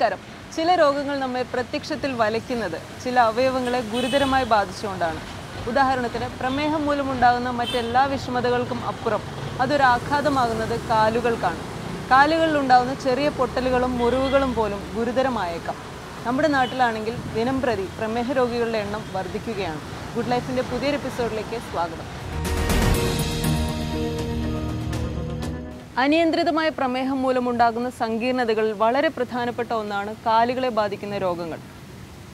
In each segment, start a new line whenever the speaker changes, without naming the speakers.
നമസ്കാരം ചില രോഗങ്ങൾ നമ്മെ പ്രത്യക്ഷത്തിൽ വലയ്ക്കുന്നത് ചില അവയവങ്ങളെ ഗുരുതരമായി ബാധിച്ചുകൊണ്ടാണ് ഉദാഹരണത്തിന് പ്രമേഹം മൂലമുണ്ടാകുന്ന മറ്റെല്ലാ വിഷമതകൾക്കും അപ്പുറം അതൊരു ആഘാതമാകുന്നത് കാലുകൾക്കാണ് ഉണ്ടാകുന്ന ചെറിയ പൊട്ടലുകളും മുറിവുകളും പോലും ഗുരുതരമായേക്കാം നമ്മുടെ നാട്ടിലാണെങ്കിൽ ദിനംപ്രതി പ്രമേഹ രോഗികളുടെ എണ്ണം വർദ്ധിക്കുകയാണ് ഗുഡ് ലൈഫിൻ്റെ പുതിയൊരു എപ്പിസോഡിലേക്ക് സ്വാഗതം അനിയന്ത്രിതമായ പ്രമേഹം മൂലമുണ്ടാകുന്ന സങ്കീർണതകളിൽ വളരെ പ്രധാനപ്പെട്ട ഒന്നാണ് കാലുകളെ ബാധിക്കുന്ന രോഗങ്ങൾ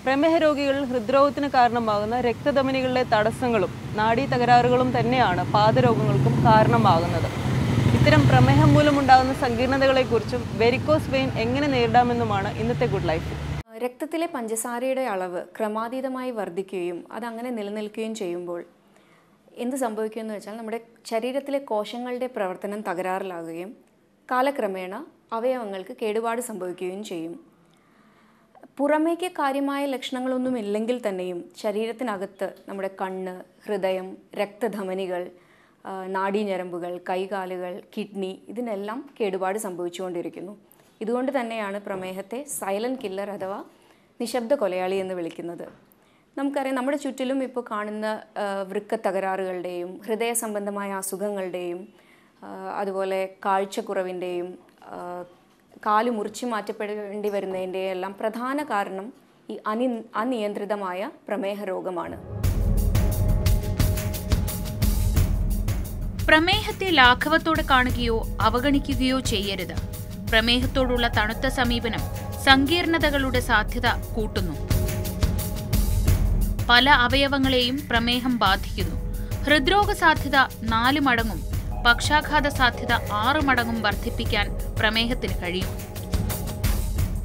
പ്രമേഹ രോഗികൾ ഹൃദ്രോഗത്തിന് കാരണമാകുന്ന രക്തധമനികളിലെ തടസ്സങ്ങളും നാഡീ തകരാറുകളും തന്നെയാണ് പാദരോഗങ്ങൾക്കും കാരണമാകുന്നത് ഇത്തരം പ്രമേഹം മൂലമുണ്ടാകുന്ന സങ്കീർണതകളെക്കുറിച്ചും വെരിക്കോസ് വെയിൻ എങ്ങനെ നേരിടാമെന്നുമാണ് ഇന്നത്തെ ഗുഡ് ലൈഫ്
രക്തത്തിലെ പഞ്ചസാരയുടെ അളവ് ക്രമാതീതമായി വർദ്ധിക്കുകയും അതങ്ങനെ നിലനിൽക്കുകയും ചെയ്യുമ്പോൾ എന്ത് സംഭവിക്കുമെന്ന് വെച്ചാൽ നമ്മുടെ ശരീരത്തിലെ കോശങ്ങളുടെ പ്രവർത്തനം തകരാറിലാകുകയും കാലക്രമേണ അവയവങ്ങൾക്ക് കേടുപാട് സംഭവിക്കുകയും ചെയ്യും പുറമേക്ക് കാര്യമായ ലക്ഷണങ്ങളൊന്നും ഇല്ലെങ്കിൽ തന്നെയും ശരീരത്തിനകത്ത് നമ്മുടെ കണ്ണ് ഹൃദയം രക്തധമനികൾ നാഡീഞരമ്പുകൾ കൈകാലുകൾ കിഡ്നി ഇതിനെല്ലാം കേടുപാട് സംഭവിച്ചുകൊണ്ടിരിക്കുന്നു ഇതുകൊണ്ട് തന്നെയാണ് പ്രമേഹത്തെ സൈലൻറ്റ് കില്ലർ അഥവാ നിശബ്ദ കൊലയാളി എന്ന് വിളിക്കുന്നത് നമുക്കറിയാം നമ്മുടെ ചുറ്റിലും ഇപ്പോൾ കാണുന്ന വൃക്ക തകരാറുകളുടെയും ഹൃദയ സംബന്ധമായ അസുഖങ്ങളുടെയും അതുപോലെ കാഴ്ചക്കുറവിൻ്റെയും കാല് മുറിച്ചു മാറ്റപ്പെടേണ്ടി വരുന്നതിൻ്റെയും എല്ലാം പ്രധാന കാരണം ഈ അനി അനിയന്ത്രിതമായ പ്രമേഹ രോഗമാണ് പ്രമേഹത്തെ ലാഘവത്തോടെ കാണുകയോ അവഗണിക്കുകയോ ചെയ്യരുത് പ്രമേഹത്തോടുള്ള തണുത്ത സമീപനം സങ്കീർണതകളുടെ സാധ്യത കൂട്ടുന്നു പല അവയവങ്ങളെയും പ്രമേഹം ബാധിക്കുന്നു ഹൃദ്രോഗ സാധ്യത നാല് മടങ്ങും പക്ഷാഘാത സാധ്യത ആറ് മടങ്ങും വർദ്ധിപ്പിക്കാൻ പ്രമേഹത്തിന് കഴിയും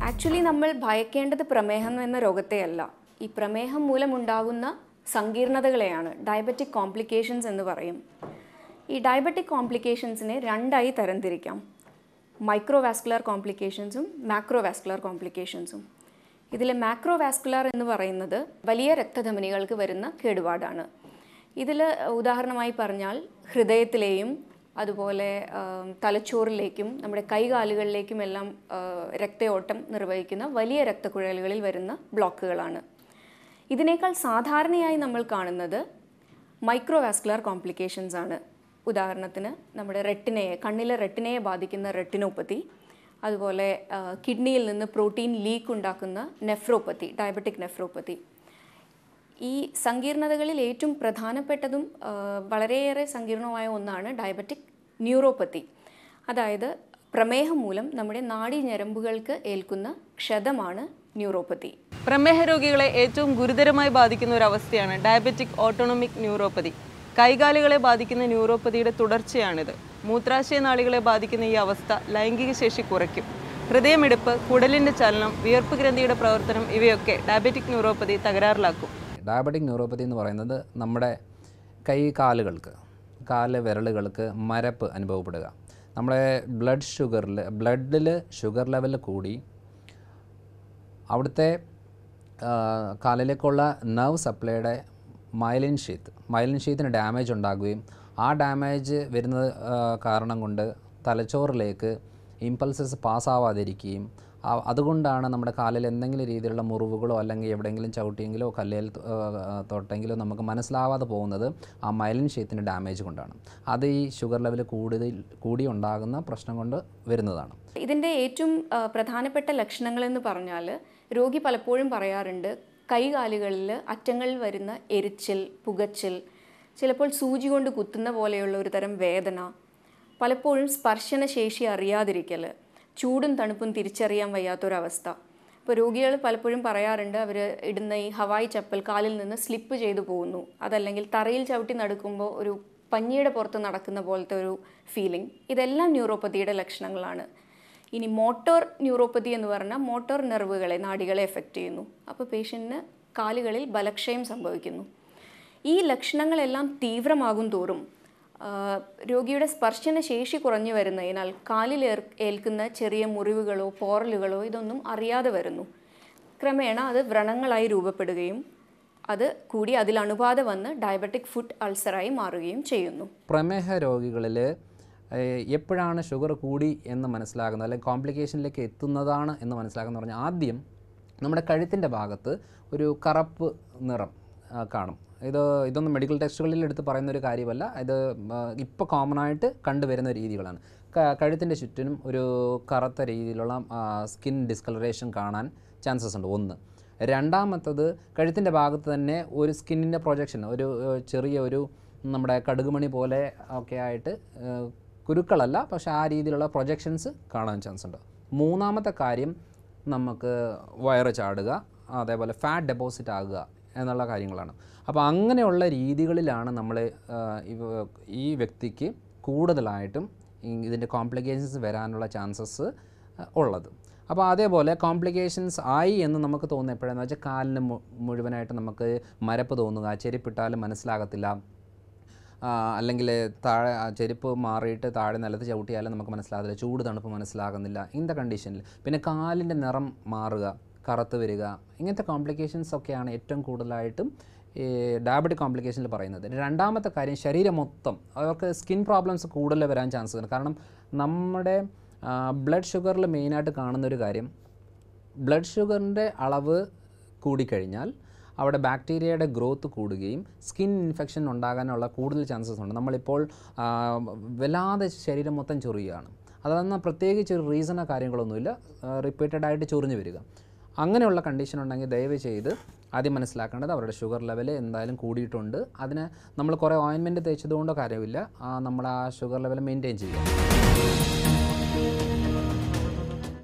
ആക്ച്വലി നമ്മൾ ഭയക്കേണ്ടത് പ്രമേഹം എന്ന രോഗത്തെയല്ല ഈ പ്രമേഹം മൂലമുണ്ടാകുന്ന സങ്കീർണതകളെയാണ് ഡയബറ്റിക് കോംപ്ലിക്കേഷൻസ് എന്ന് പറയും ഈ ഡയബറ്റിക് കോംപ്ലിക്കേഷൻസിനെ രണ്ടായി തരംതിരിക്കാം മൈക്രോവാസ്കുലർ കോംപ്ലിക്കേഷൻസും മാക്രോവാസ്കുലർ കോംപ്ലിക്കേഷൻസും ഇതിലെ മാക്രോവാസ്കുലാർ എന്ന് പറയുന്നത് വലിയ രക്തധമനികൾക്ക് വരുന്ന കേടുപാടാണ് ഇതിൽ ഉദാഹരണമായി പറഞ്ഞാൽ ഹൃദയത്തിലെയും അതുപോലെ തലച്ചോറിലേക്കും നമ്മുടെ കൈകാലുകളിലേക്കും എല്ലാം രക്തയോട്ടം നിർവഹിക്കുന്ന വലിയ രക്തക്കുഴലുകളിൽ വരുന്ന ബ്ലോക്കുകളാണ് ഇതിനേക്കാൾ സാധാരണയായി നമ്മൾ കാണുന്നത് മൈക്രോവാസ്കുലർ കോംപ്ലിക്കേഷൻസ് ആണ് ഉദാഹരണത്തിന് നമ്മുടെ റെട്ടിനയെ കണ്ണിലെ റെട്ടിനയെ ബാധിക്കുന്ന റെട്ടിനോപ്പത്തി അതുപോലെ കിഡ്നിയിൽ നിന്ന് പ്രോട്ടീൻ ലീക്ക് ഉണ്ടാക്കുന്ന നെഫ്രോപ്പത്തി ഡയബറ്റിക് നെഫ്രോപ്പത്തി ഈ സങ്കീർണതകളിൽ ഏറ്റവും പ്രധാനപ്പെട്ടതും വളരെയേറെ സങ്കീർണമായ ഒന്നാണ് ഡയബറ്റിക് ന്യൂറോപ്പത്തി അതായത് പ്രമേഹം മൂലം നമ്മുടെ ഞരമ്പുകൾക്ക് ഏൽക്കുന്ന ക്ഷതമാണ് ന്യൂറോപ്പത്തി
പ്രമേഹ രോഗികളെ ഏറ്റവും ഗുരുതരമായി ബാധിക്കുന്ന ഒരു അവസ്ഥയാണ് ഡയബറ്റിക് ഓട്ടോണോമിക് ന്യൂറോപ്പതി കൈകാലുകളെ ബാധിക്കുന്ന ന്യൂറോപ്പതിയുടെ തുടർച്ചയാണിത് മൂത്രാശയ നാളികളെ ബാധിക്കുന്ന ഈ അവസ്ഥ ലൈംഗിക ശേഷി കുറയ്ക്കും ഹൃദയമിടിപ്പ് കുടലിൻ്റെ ചലനം വിയർപ്പ് ഗ്രന്ഥിയുടെ പ്രവർത്തനം ഇവയൊക്കെ ഡയബറ്റിക് ന്യൂറോപ്പതി തകരാറിലാക്കും
ഡയബറ്റിക് ന്യൂറോപ്പതി എന്ന് പറയുന്നത് നമ്മുടെ കൈ കാലുകൾക്ക് കാല് വിരലുകൾക്ക് മരപ്പ് അനുഭവപ്പെടുക നമ്മുടെ ബ്ലഡ് ഷുഗറിൽ ബ്ലഡിൽ ഷുഗർ ലെവൽ കൂടി അവിടുത്തെ കാലിലേക്കുള്ള നെർവ് സപ്ലൈയുടെ മൈലിൻ ഷീത്ത് മൈലിൻ ഷീത്തിന് ഡാമേജ് ഉണ്ടാകുകയും ആ ഡാമേജ് വരുന്ന കാരണം കൊണ്ട് തലച്ചോറിലേക്ക് ഇമ്പൾസസ് പാസ്സാവാതിരിക്കുകയും അതുകൊണ്ടാണ് നമ്മുടെ കാലിൽ എന്തെങ്കിലും രീതിയിലുള്ള മുറിവുകളോ അല്ലെങ്കിൽ എവിടെയെങ്കിലും ചവിട്ടിയെങ്കിലോ കല്ലേൽ തൊട്ടെങ്കിലോ നമുക്ക് മനസ്സിലാവാതെ പോകുന്നത് ആ മൈലിൻ ഷീത്തിൻ്റെ ഡാമേജ് കൊണ്ടാണ് അത് ഈ ഷുഗർ ലെവൽ കൂടുതൽ കൂടി ഉണ്ടാകുന്ന പ്രശ്നം കൊണ്ട് വരുന്നതാണ്
ഇതിൻ്റെ ഏറ്റവും പ്രധാനപ്പെട്ട ലക്ഷണങ്ങൾ എന്ന് പറഞ്ഞാൽ രോഗി പലപ്പോഴും പറയാറുണ്ട് കൈകാലുകളിൽ അറ്റങ്ങളിൽ വരുന്ന എരിച്ചിൽ പുകച്ചിൽ ചിലപ്പോൾ സൂചി കൊണ്ട് കുത്തുന്ന പോലെയുള്ള ഒരു തരം വേദന പലപ്പോഴും സ്പർശനശേഷി അറിയാതിരിക്കൽ ചൂടും തണുപ്പും തിരിച്ചറിയാൻ വയ്യാത്തൊരവസ്ഥ ഇപ്പോൾ രോഗികൾ പലപ്പോഴും പറയാറുണ്ട് അവർ ഇടുന്ന ഈ ഹവായി ചപ്പൽ കാലിൽ നിന്ന് സ്ലിപ്പ് ചെയ്തു പോകുന്നു അതല്ലെങ്കിൽ തറയിൽ ചവിട്ടി നടക്കുമ്പോൾ ഒരു പഞ്ഞിയുടെ പുറത്ത് നടക്കുന്ന പോലത്തെ ഒരു ഫീലിംഗ് ഇതെല്ലാം ന്യൂറോപ്പതിയുടെ ലക്ഷണങ്ങളാണ് ഇനി മോട്ടോർ ന്യൂറോപ്പതി എന്ന് പറഞ്ഞാൽ മോട്ടോർ നെർവുകളെ നാടികളെ എഫക്റ്റ് ചെയ്യുന്നു അപ്പോൾ പേഷ്യൻറ്റിന് കാലുകളിൽ ബലക്ഷയം സംഭവിക്കുന്നു ഈ ലക്ഷണങ്ങളെല്ലാം തീവ്രമാകും തോറും രോഗിയുടെ സ്പർശന ശേഷി കുറഞ്ഞു വരുന്നതിനാൽ കാലിൽ ഏൽക്കുന്ന ചെറിയ മുറിവുകളോ പോറലുകളോ ഇതൊന്നും അറിയാതെ വരുന്നു ക്രമേണ അത് വ്രണങ്ങളായി രൂപപ്പെടുകയും അത് കൂടി അതിൽ അണുബാധ വന്ന് ഡയബറ്റിക് ഫുഡ് അൾസറായി മാറുകയും ചെയ്യുന്നു
പ്രമേഹ രോഗികളിൽ എപ്പോഴാണ് ഷുഗർ കൂടി എന്ന് മനസ്സിലാകുന്നത് അല്ലെങ്കിൽ കോംപ്ലിക്കേഷനിലേക്ക് എത്തുന്നതാണ് എന്ന് മനസ്സിലാക്കുന്ന പറഞ്ഞാൽ ആദ്യം നമ്മുടെ കഴുത്തിൻ്റെ ഭാഗത്ത് ഒരു കറുപ്പ് നിറം കാണും ഇത് ഇതൊന്നും മെഡിക്കൽ ടെസ്റ്റുകളിൽ എടുത്ത് പറയുന്ന ഒരു കാര്യമല്ല ഇത് ഇപ്പോൾ കോമൺ ആയിട്ട് കണ്ടുവരുന്ന രീതികളാണ് കഴുത്തിൻ്റെ ചുറ്റിനും ഒരു കറുത്ത രീതിയിലുള്ള സ്കിൻ ഡിസ്കളറേഷൻ കാണാൻ ചാൻസസ് ഉണ്ട് ഒന്ന് രണ്ടാമത്തത് കഴുത്തിൻ്റെ ഭാഗത്ത് തന്നെ ഒരു സ്കിന്നിൻ്റെ പ്രൊജക്ഷൻ ഒരു ചെറിയ ഒരു നമ്മുടെ കടുകുമണി പോലെ ഒക്കെ ആയിട്ട് കുരുക്കളല്ല പക്ഷേ ആ രീതിയിലുള്ള പ്രൊജക്ഷൻസ് കാണാൻ ചാൻസ് ഉണ്ട് മൂന്നാമത്തെ കാര്യം നമുക്ക് വയറ് ചാടുക അതേപോലെ ഫാറ്റ് ഡെപ്പോസിറ്റ് ആകുക എന്നുള്ള കാര്യങ്ങളാണ് അപ്പോൾ അങ്ങനെയുള്ള രീതികളിലാണ് നമ്മൾ ഈ വ്യക്തിക്ക് കൂടുതലായിട്ടും ഇതിൻ്റെ കോംപ്ലിക്കേഷൻസ് വരാനുള്ള ചാൻസസ് ഉള്ളത് അപ്പോൾ അതേപോലെ കോംപ്ലിക്കേഷൻസ് ആയി എന്ന് നമുക്ക് തോന്നുന്ന എപ്പോഴെന്ന് വെച്ചാൽ കാലിന് മുഴുവനായിട്ട് നമുക്ക് മരപ്പ് തോന്നുക ചെരുപ്പിട്ടാലും മനസ്സിലാകത്തില്ല അല്ലെങ്കിൽ താഴെ ചെരുപ്പ് മാറിയിട്ട് താഴെ നിലത്ത് ചവിട്ടിയാലും നമുക്ക് മനസ്സിലാകത്തില്ല ചൂട് തണുപ്പ് മനസ്സിലാകുന്നില്ല ഇൻ ദ കണ്ടീഷനിൽ പിന്നെ കാലിൻ്റെ നിറം മാറുക കറുത്ത് വരിക ഇങ്ങനത്തെ കോംപ്ലിക്കേഷൻസ് ഒക്കെയാണ് ഏറ്റവും കൂടുതലായിട്ടും ഈ ഡയബറ്റിക് കോംപ്ലിക്കേഷനിൽ പറയുന്നത് രണ്ടാമത്തെ കാര്യം ശരീരം മൊത്തം അവർക്ക് സ്കിൻ പ്രോബ്ലംസ് കൂടുതൽ വരാൻ ചാൻസസ് ഉണ്ട് കാരണം നമ്മുടെ ബ്ലഡ് ഷുഗറിൽ മെയിനായിട്ട് കാണുന്നൊരു കാര്യം ബ്ലഡ് ഷുഗറിൻ്റെ അളവ് കൂടിക്കഴിഞ്ഞാൽ അവിടെ ബാക്ടീരിയയുടെ ഗ്രോത്ത് കൂടുകയും സ്കിൻ ഇൻഫെക്ഷൻ ഉണ്ടാകാനുള്ള കൂടുതൽ ചാൻസസ് ഉണ്ട് നമ്മളിപ്പോൾ വല്ലാതെ ശരീരം മൊത്തം ചൊറിയുകയാണ് അതൊന്നും പ്രത്യേകിച്ച് ഒരു റീസണോ കാര്യങ്ങളൊന്നുമില്ല റിപ്പീറ്റഡ് ആയിട്ട് ചൊറിഞ്ഞു വരിക അങ്ങനെയുള്ള കണ്ടീഷൻ ഉണ്ടെങ്കിൽ ദയവ് ചെയ്ത് ആദ്യം മനസ്സിലാക്കേണ്ടത് അവരുടെ ഷുഗർ ലെവൽ എന്തായാലും കൂടിയിട്ടുണ്ട് അതിന് നമ്മൾ കുറേ ഓയിൻമെൻറ്റ് തേച്ചതുകൊണ്ടോ കാര്യമില്ല നമ്മൾ ആ ഷുഗർ ലെവൽ മെയിൻറ്റെയിൻ ചെയ്യുക